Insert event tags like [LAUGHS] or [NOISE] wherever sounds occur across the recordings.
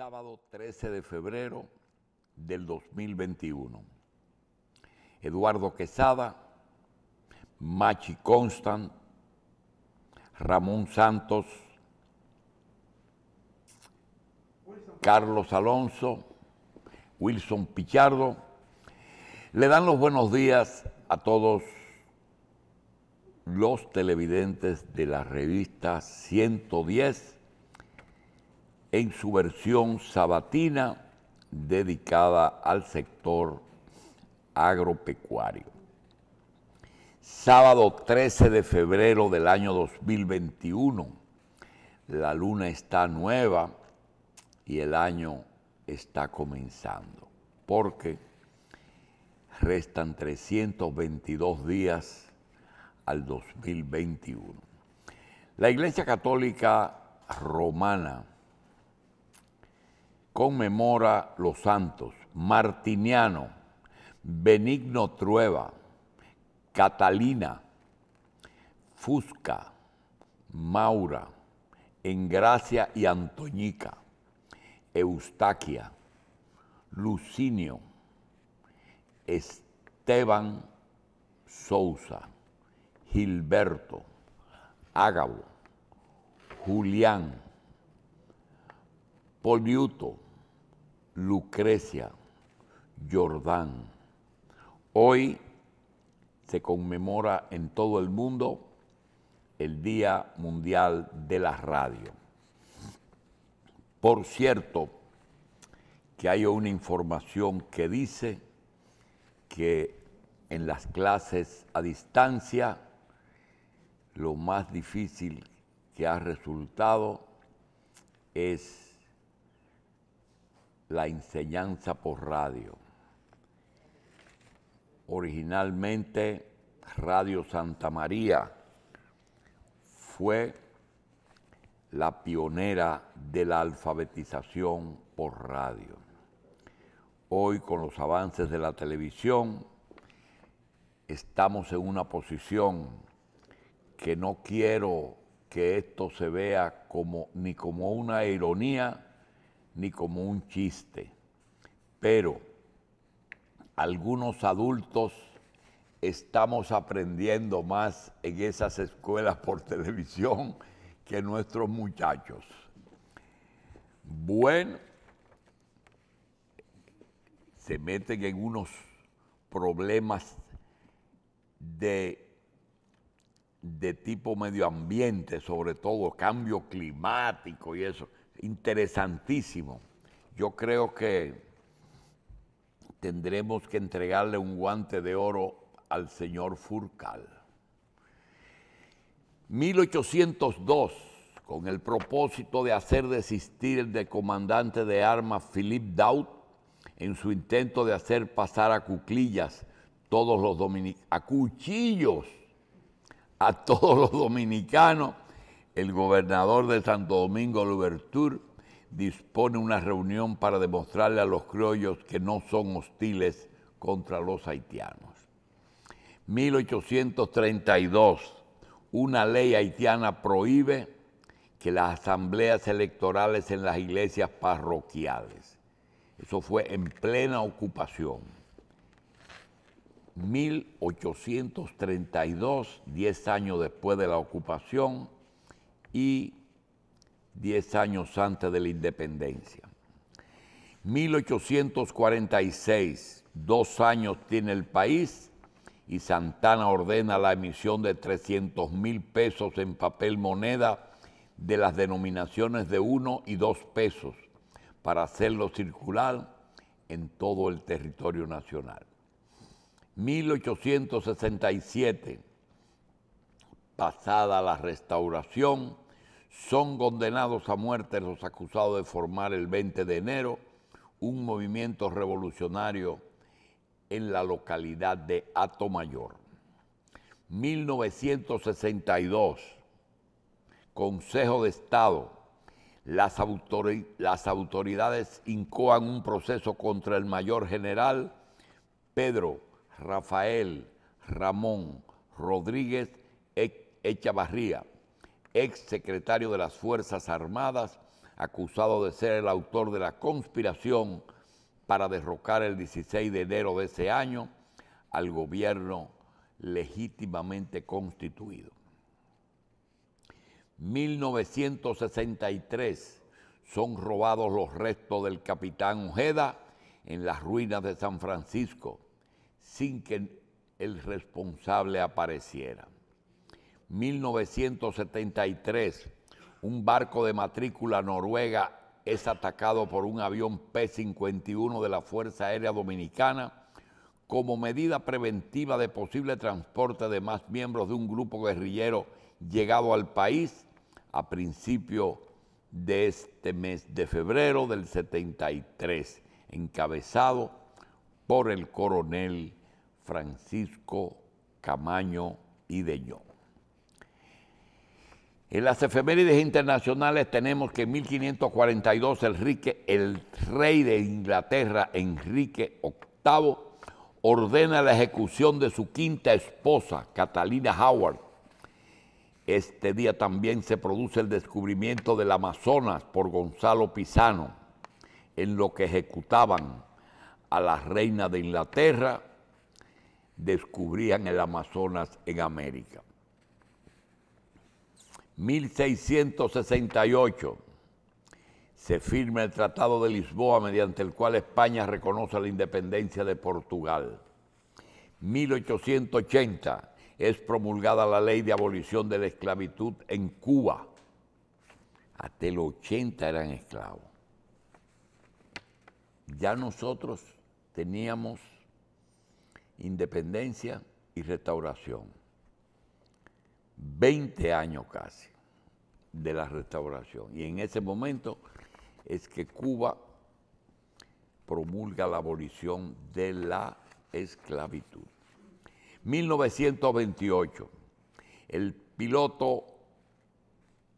sábado 13 de febrero del 2021. Eduardo Quesada, Machi Constant, Ramón Santos, Carlos Alonso, Wilson Pichardo, le dan los buenos días a todos los televidentes de la revista 110 en su versión sabatina dedicada al sector agropecuario. Sábado 13 de febrero del año 2021, la luna está nueva y el año está comenzando, porque restan 322 días al 2021. La Iglesia Católica Romana conmemora los santos Martiniano, Benigno Trueba, Catalina, Fusca, Maura, Engracia y Antoñica, Eustaquia, Lucinio, Esteban Souza, Gilberto, Ágabo, Julián, Poliuto, Lucrecia, Jordán. Hoy se conmemora en todo el mundo el Día Mundial de la Radio. Por cierto, que hay una información que dice que en las clases a distancia lo más difícil que ha resultado es la enseñanza por radio. Originalmente Radio Santa María fue la pionera de la alfabetización por radio. Hoy con los avances de la televisión estamos en una posición que no quiero que esto se vea como ni como una ironía ni como un chiste, pero algunos adultos estamos aprendiendo más en esas escuelas por [LAUGHS] televisión que nuestros muchachos. Bueno, se meten en unos problemas de, de tipo medio ambiente, sobre todo cambio climático y eso interesantísimo. Yo creo que tendremos que entregarle un guante de oro al señor Furcal. 1802, con el propósito de hacer desistir el de comandante de armas Philip Daut en su intento de hacer pasar a cuclillas todos los a cuchillos a todos los dominicanos el gobernador de Santo Domingo, Lubertur, dispone una reunión para demostrarle a los criollos que no son hostiles contra los haitianos. 1832, una ley haitiana prohíbe que las asambleas electorales en las iglesias parroquiales. Eso fue en plena ocupación. 1832, 10 años después de la ocupación, y 10 años antes de la independencia. 1846, dos años tiene el país y Santana ordena la emisión de 300 mil pesos en papel moneda de las denominaciones de 1 y 2 pesos para hacerlo circular en todo el territorio nacional. 1867, pasada la restauración, son condenados a muerte los acusados de formar el 20 de enero un movimiento revolucionario en la localidad de Atomayor. 1962, Consejo de Estado. Las, las autoridades incoan un proceso contra el mayor general Pedro Rafael Ramón Rodríguez Echavarría ex secretario de las Fuerzas Armadas, acusado de ser el autor de la conspiración para derrocar el 16 de enero de ese año al gobierno legítimamente constituido. 1963 son robados los restos del capitán Ojeda en las ruinas de San Francisco, sin que el responsable apareciera. 1973, un barco de matrícula noruega es atacado por un avión P-51 de la Fuerza Aérea Dominicana como medida preventiva de posible transporte de más miembros de un grupo guerrillero llegado al país a principio de este mes de febrero del 73, encabezado por el coronel Francisco Camaño y en las efemérides internacionales tenemos que en 1542 Enrique, el rey de Inglaterra, Enrique VIII, ordena la ejecución de su quinta esposa, Catalina Howard. Este día también se produce el descubrimiento del Amazonas por Gonzalo Pisano, en lo que ejecutaban a la reina de Inglaterra, descubrían el Amazonas en América. 1668 se firma el Tratado de Lisboa mediante el cual España reconoce la independencia de Portugal. 1880 es promulgada la ley de abolición de la esclavitud en Cuba. Hasta el 80 eran esclavos. Ya nosotros teníamos independencia y restauración. 20 años casi de la restauración. Y en ese momento es que Cuba promulga la abolición de la esclavitud. 1928, el piloto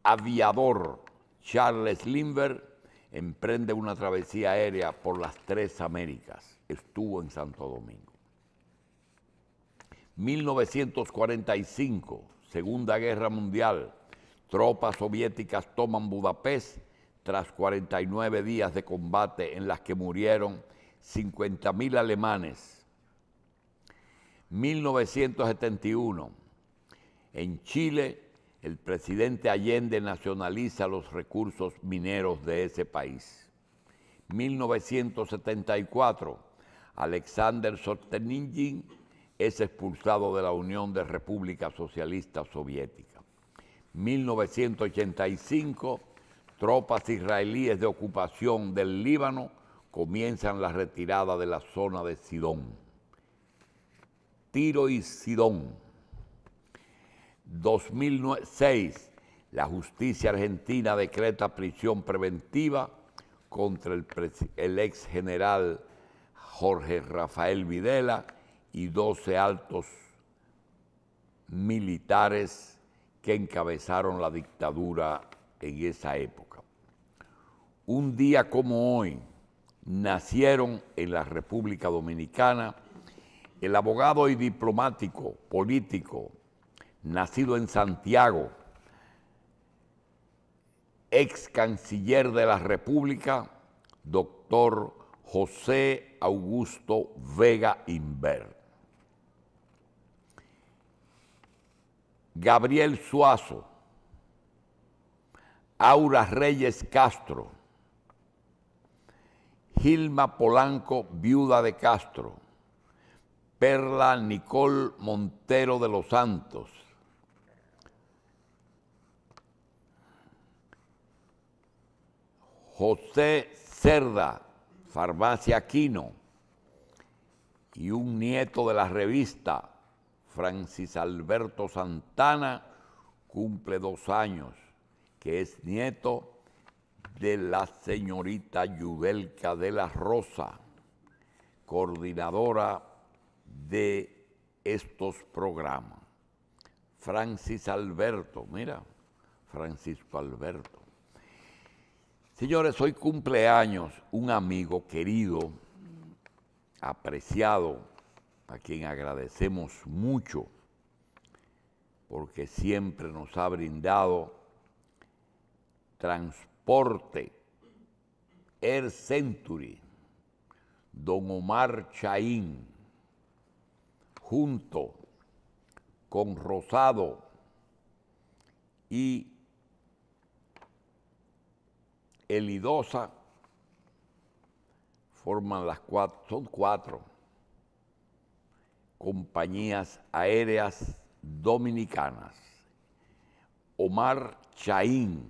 aviador Charles Lindbergh emprende una travesía aérea por las tres Américas. Estuvo en Santo Domingo. 1945, Segunda Guerra Mundial, tropas soviéticas toman Budapest tras 49 días de combate en las que murieron 50.000 alemanes. 1971, en Chile, el presidente Allende nacionaliza los recursos mineros de ese país. 1974, Alexander Solzhenitsyn es expulsado de la Unión de república socialista soviética 1985, tropas israelíes de ocupación del Líbano comienzan la retirada de la zona de Sidón. Tiro y Sidón. 2006, la justicia argentina decreta prisión preventiva contra el, el ex general Jorge Rafael Videla y 12 altos militares que encabezaron la dictadura en esa época. Un día como hoy nacieron en la República Dominicana el abogado y diplomático político, nacido en Santiago, ex canciller de la República, doctor José Augusto Vega Inver. Gabriel Suazo, Aura Reyes Castro, Gilma Polanco, viuda de Castro, Perla Nicole Montero de los Santos, José Cerda, Farmacia Aquino, y un nieto de la revista, Francis Alberto Santana cumple dos años, que es nieto de la señorita Yudelca de la Rosa, coordinadora de estos programas. Francis Alberto, mira, Francisco Alberto. Señores, hoy cumpleaños un amigo querido, apreciado, a quien agradecemos mucho porque siempre nos ha brindado transporte Air Century, don Omar Chaín, junto con Rosado y Elidosa, forman las cuatro, son cuatro compañías aéreas dominicanas. Omar Chaín.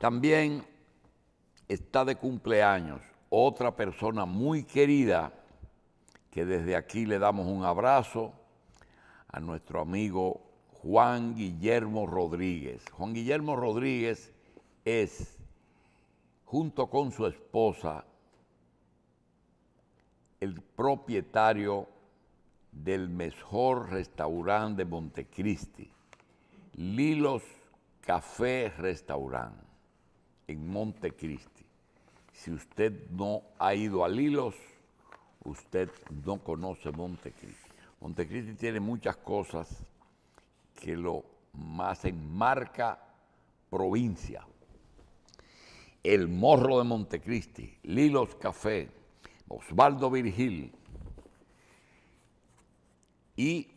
También está de cumpleaños otra persona muy querida que desde aquí le damos un abrazo a nuestro amigo Juan Guillermo Rodríguez. Juan Guillermo Rodríguez es, junto con su esposa, el propietario del mejor restaurante de Montecristi, Lilos Café Restaurant, en Montecristi. Si usted no ha ido a Lilos, usted no conoce Montecristi. Montecristi tiene muchas cosas que lo más enmarca provincia. El Morro de Montecristi, Lilos Café, Osvaldo Virgil y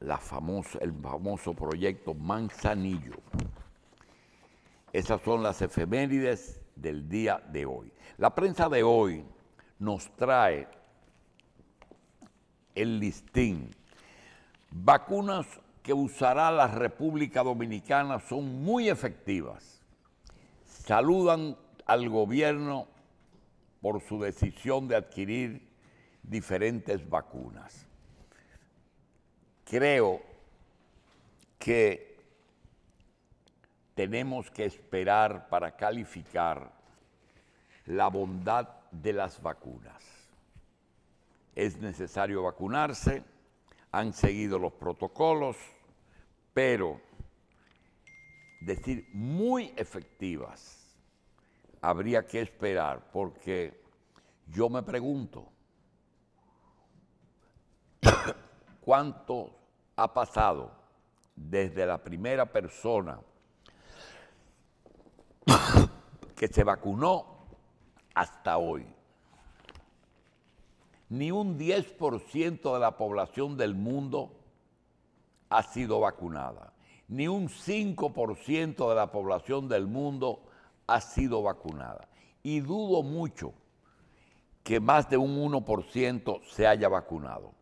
el famoso proyecto Manzanillo. Esas son las efemérides del día de hoy. La prensa de hoy nos trae el listín. Vacunas que usará la República Dominicana son muy efectivas. Saludan al gobierno por su decisión de adquirir diferentes vacunas. Creo que tenemos que esperar para calificar la bondad de las vacunas. Es necesario vacunarse, han seguido los protocolos, pero decir muy efectivas habría que esperar, porque yo me pregunto [COUGHS] cuánto ha pasado desde la primera persona [COUGHS] que se vacunó hasta hoy. Ni un 10% de la población del mundo ha sido vacunada. Ni un 5% de la población del mundo ha sido vacunada. Y dudo mucho que más de un 1% se haya vacunado.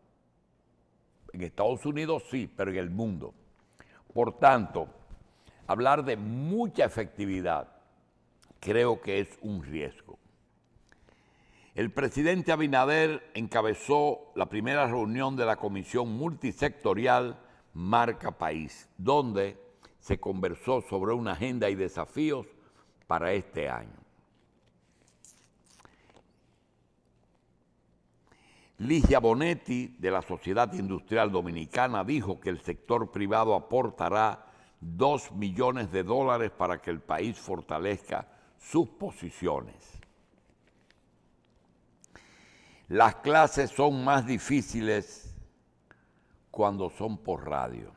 En Estados Unidos sí, pero en el mundo. Por tanto, hablar de mucha efectividad creo que es un riesgo. El presidente Abinader encabezó la primera reunión de la Comisión Multisectorial Marca País, donde se conversó sobre una agenda y desafíos para este año. Ligia Bonetti, de la Sociedad Industrial Dominicana, dijo que el sector privado aportará 2 millones de dólares para que el país fortalezca sus posiciones. Las clases son más difíciles cuando son por radio,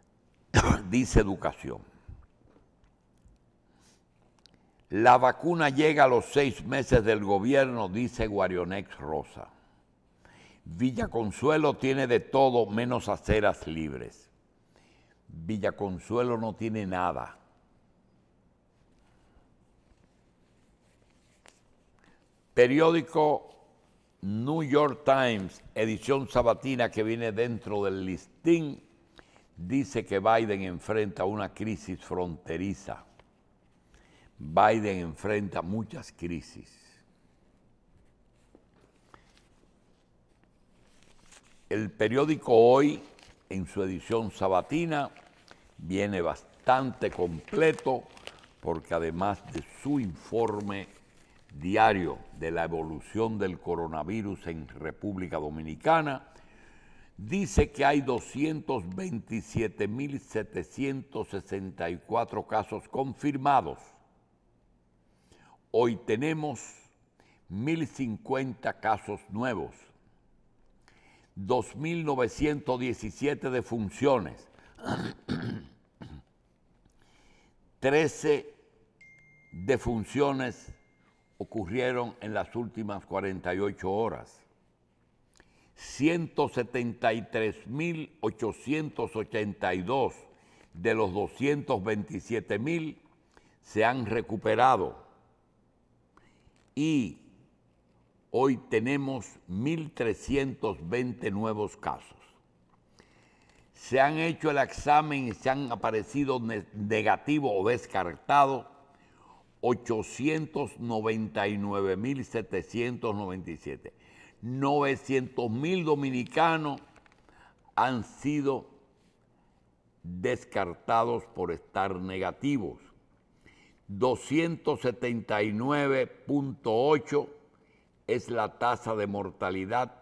[COUGHS] dice educación. La vacuna llega a los seis meses del gobierno, dice Guarionex Rosa. Villaconsuelo tiene de todo menos aceras libres. Villaconsuelo no tiene nada. Periódico New York Times, edición sabatina que viene dentro del listín, dice que Biden enfrenta una crisis fronteriza. Biden enfrenta muchas crisis. El periódico Hoy, en su edición sabatina, viene bastante completo porque además de su informe diario de la evolución del coronavirus en República Dominicana, dice que hay 227.764 casos confirmados Hoy tenemos 1.050 casos nuevos, 2.917 defunciones, 13 [CLEARS THROAT] defunciones ocurrieron en las últimas 48 horas. 173.882 de los 227.000 se han recuperado y hoy tenemos 1.320 nuevos casos. Se han hecho el examen y se han aparecido negativos o descartados 899.797. 900.000 dominicanos han sido descartados por estar negativos. 279.8 es la tasa de mortalidad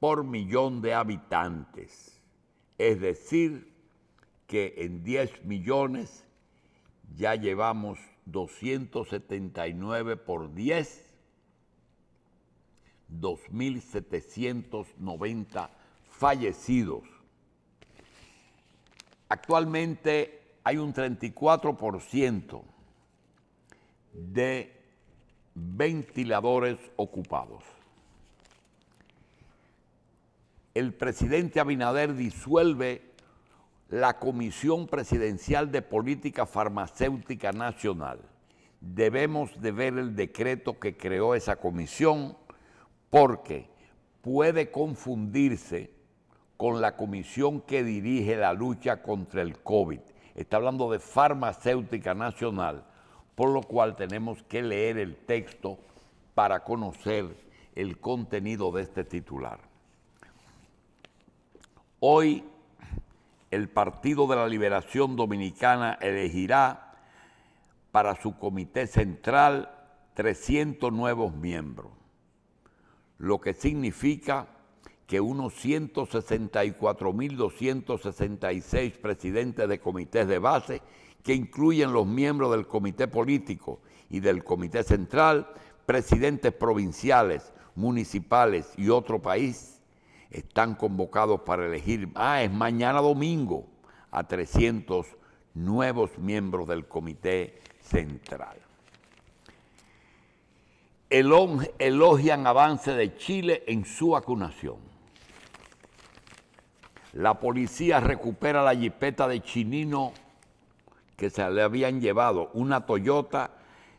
por millón de habitantes. Es decir, que en 10 millones ya llevamos 279 por 10, 2.790 fallecidos. Actualmente hay un 34% de ventiladores ocupados. El presidente Abinader disuelve la Comisión Presidencial de Política Farmacéutica Nacional. Debemos de ver el decreto que creó esa comisión porque puede confundirse con la comisión que dirige la lucha contra el COVID. Está hablando de Farmacéutica Nacional por lo cual tenemos que leer el texto para conocer el contenido de este titular. Hoy el Partido de la Liberación Dominicana elegirá para su comité central 300 nuevos miembros, lo que significa que unos 164.266 presidentes de comités de base que incluyen los miembros del Comité Político y del Comité Central, presidentes provinciales, municipales y otro país, están convocados para elegir, ah, es mañana domingo, a 300 nuevos miembros del Comité Central. Elogian avance de Chile en su vacunación. La policía recupera la jipeta de Chinino que se le habían llevado una Toyota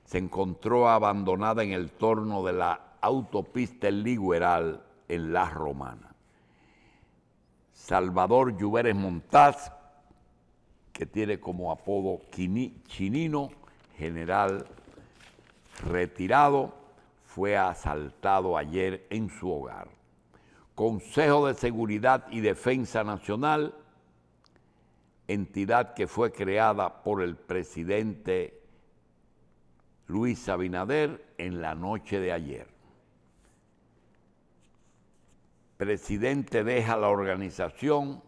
se encontró abandonada en el torno de la autopista Ligueral en La Romana. Salvador Lluveres Montaz, que tiene como apodo Chinino, general retirado, fue asaltado ayer en su hogar. Consejo de Seguridad y Defensa Nacional entidad que fue creada por el presidente Luis Abinader en la noche de ayer. Presidente deja la organización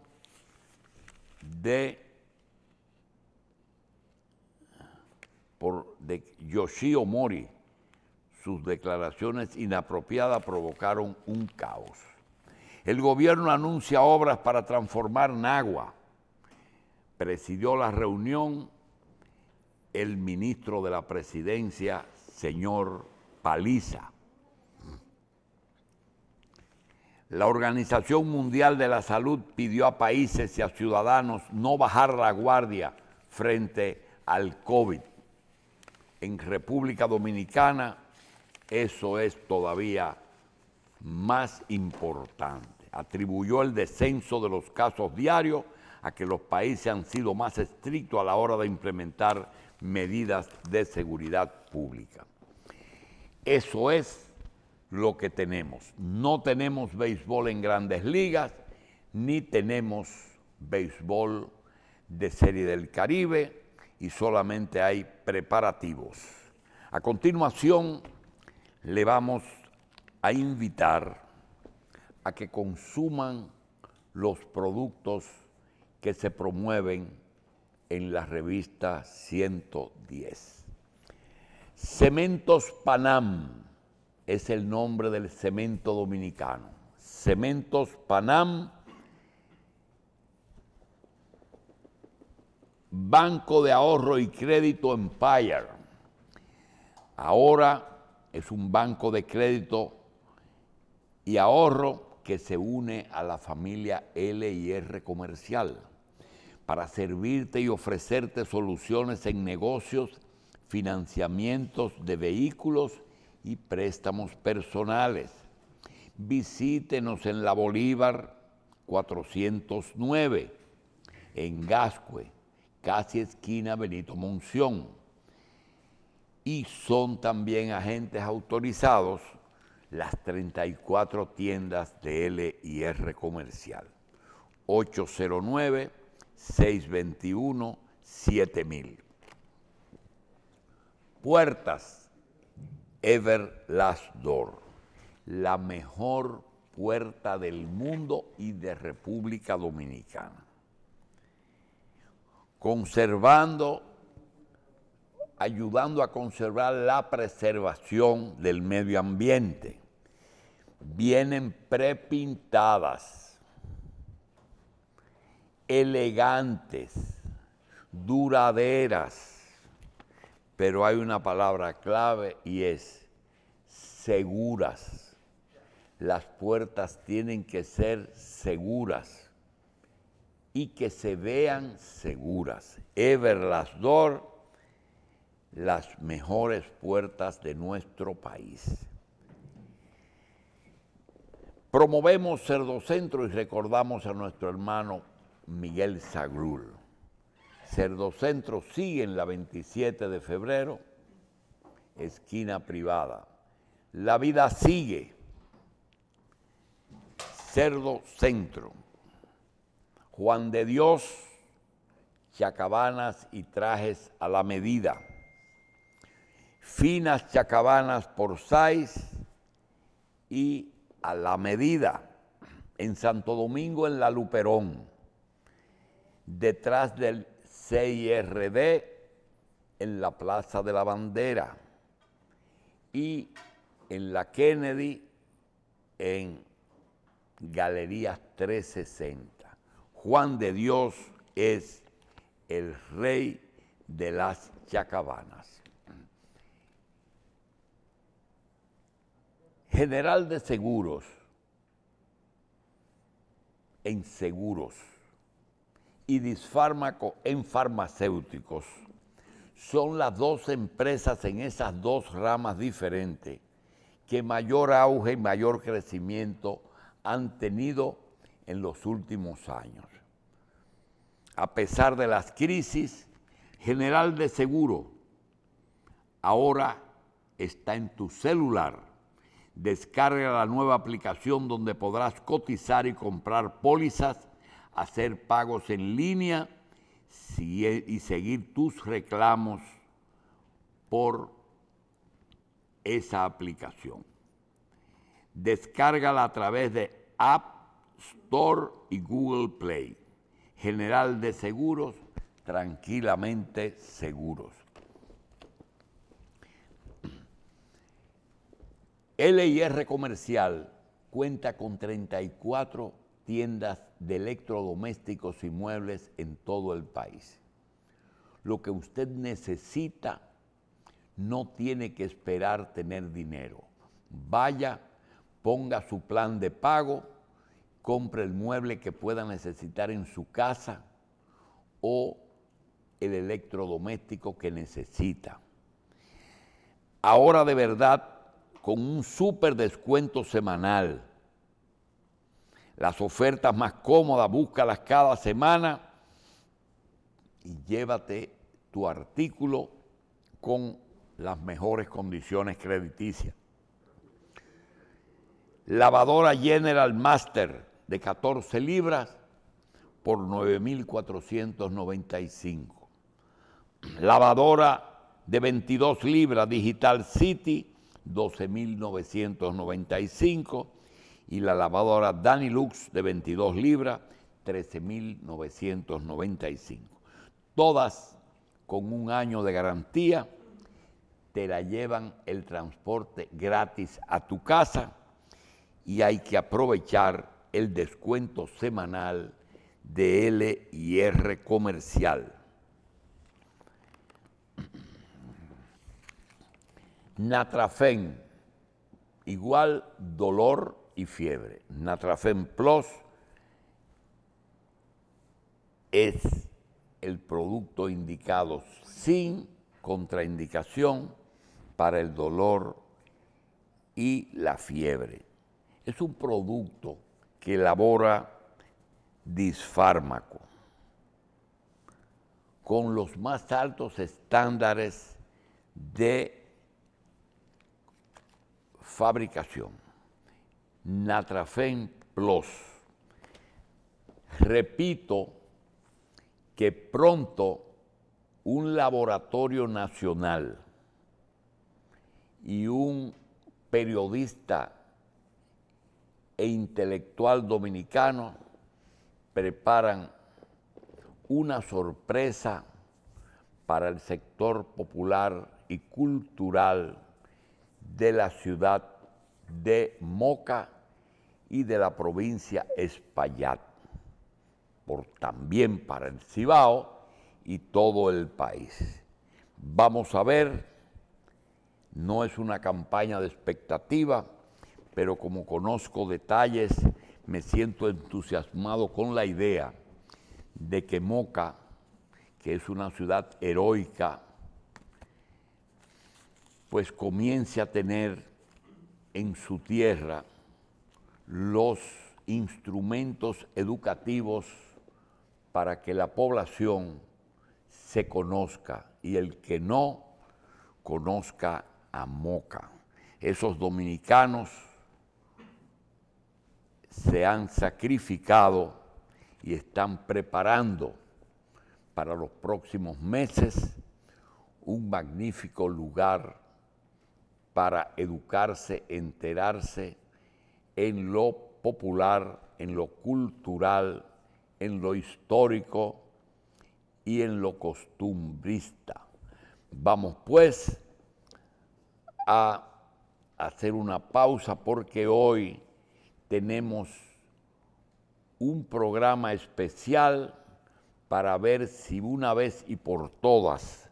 de, por, de Yoshio Mori. Sus declaraciones inapropiadas provocaron un caos. El gobierno anuncia obras para transformar Nagua presidió la reunión el ministro de la presidencia, señor Paliza. La Organización Mundial de la Salud pidió a países y a ciudadanos no bajar la guardia frente al COVID. En República Dominicana eso es todavía más importante. Atribuyó el descenso de los casos diarios a que los países han sido más estrictos a la hora de implementar medidas de seguridad pública. Eso es lo que tenemos. No tenemos béisbol en grandes ligas, ni tenemos béisbol de Serie del Caribe y solamente hay preparativos. A continuación, le vamos a invitar a que consuman los productos que se promueven en la revista 110. Cementos Panam es el nombre del cemento dominicano. Cementos Panam, Banco de Ahorro y Crédito Empire. Ahora es un banco de crédito y ahorro que se une a la familia LIR Comercial para servirte y ofrecerte soluciones en negocios, financiamientos de vehículos y préstamos personales. Visítenos en la Bolívar 409, en Gascue, casi esquina Benito Monción. Y son también agentes autorizados las 34 tiendas de L y comercial. 809 621 7000. Puertas Everlast Door, la mejor puerta del mundo y de República Dominicana. Conservando, ayudando a conservar la preservación del medio ambiente. Vienen prepintadas elegantes, duraderas. Pero hay una palabra clave y es seguras. Las puertas tienen que ser seguras y que se vean seguras. Everlastor, las las mejores puertas de nuestro país. Promovemos Cerdocentro y recordamos a nuestro hermano Miguel Sagrul. Centro sigue en la 27 de febrero, esquina privada. La vida sigue. Cerdo Centro. Juan de Dios, chacabanas y trajes a la medida. Finas chacabanas por Sais y a la medida. En Santo Domingo, en la Luperón detrás del CIRD en la Plaza de la Bandera y en la Kennedy en Galerías 360. Juan de Dios es el rey de las chacabanas. General de Seguros, en Seguros y Disfármaco en farmacéuticos. Son las dos empresas en esas dos ramas diferentes que mayor auge y mayor crecimiento han tenido en los últimos años. A pesar de las crisis, General de Seguro ahora está en tu celular. Descarga la nueva aplicación donde podrás cotizar y comprar pólizas hacer pagos en línea e, y seguir tus reclamos por esa aplicación. Descárgala a través de App Store y Google Play. General de Seguros, tranquilamente seguros. LIR Comercial cuenta con 34 tiendas de electrodomésticos y muebles en todo el país. Lo que usted necesita no tiene que esperar tener dinero. Vaya, ponga su plan de pago, compre el mueble que pueda necesitar en su casa o el electrodoméstico que necesita. Ahora de verdad, con un súper descuento semanal, las ofertas más cómodas, búscalas cada semana y llévate tu artículo con las mejores condiciones crediticias. Lavadora General Master de 14 libras por 9.495. Lavadora de 22 libras Digital City, 12.995 y la lavadora Danilux de 22 libras, 13.995. Todas con un año de garantía, te la llevan el transporte gratis a tu casa y hay que aprovechar el descuento semanal de L y R comercial. Natrafen, igual dolor y fiebre. Natrafem Plus es el producto indicado sin contraindicación para el dolor y la fiebre. Es un producto que elabora Disfármaco con los más altos estándares de fabricación. Natrafen Plus. Repito que pronto un laboratorio nacional y un periodista e intelectual dominicano preparan una sorpresa para el sector popular y cultural de la ciudad de Moca y de la provincia Espaillat, por también para el Cibao y todo el país. Vamos a ver, no es una campaña de expectativa, pero como conozco detalles, me siento entusiasmado con la idea de que Moca, que es una ciudad heroica, pues comience a tener en su tierra los instrumentos educativos para que la población se conozca y el que no conozca a Moca. Esos dominicanos se han sacrificado y están preparando para los próximos meses un magnífico lugar para educarse, enterarse en lo popular, en lo cultural, en lo histórico y en lo costumbrista. Vamos pues a hacer una pausa porque hoy tenemos un programa especial para ver si una vez y por todas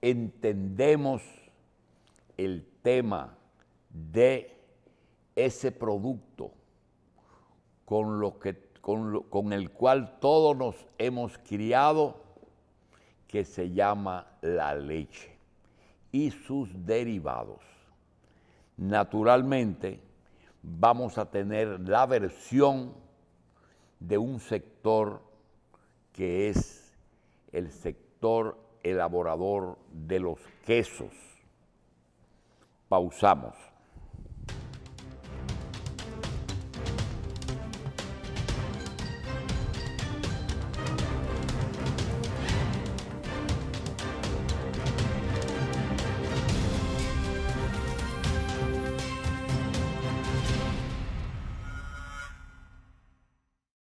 entendemos el tema de ese producto con, lo que, con, el cual todos nos hemos criado, que se llama la leche y sus derivados. Naturalmente, vamos a tener la versión de un sector que es el sector elaborador de los quesos. Pausamos.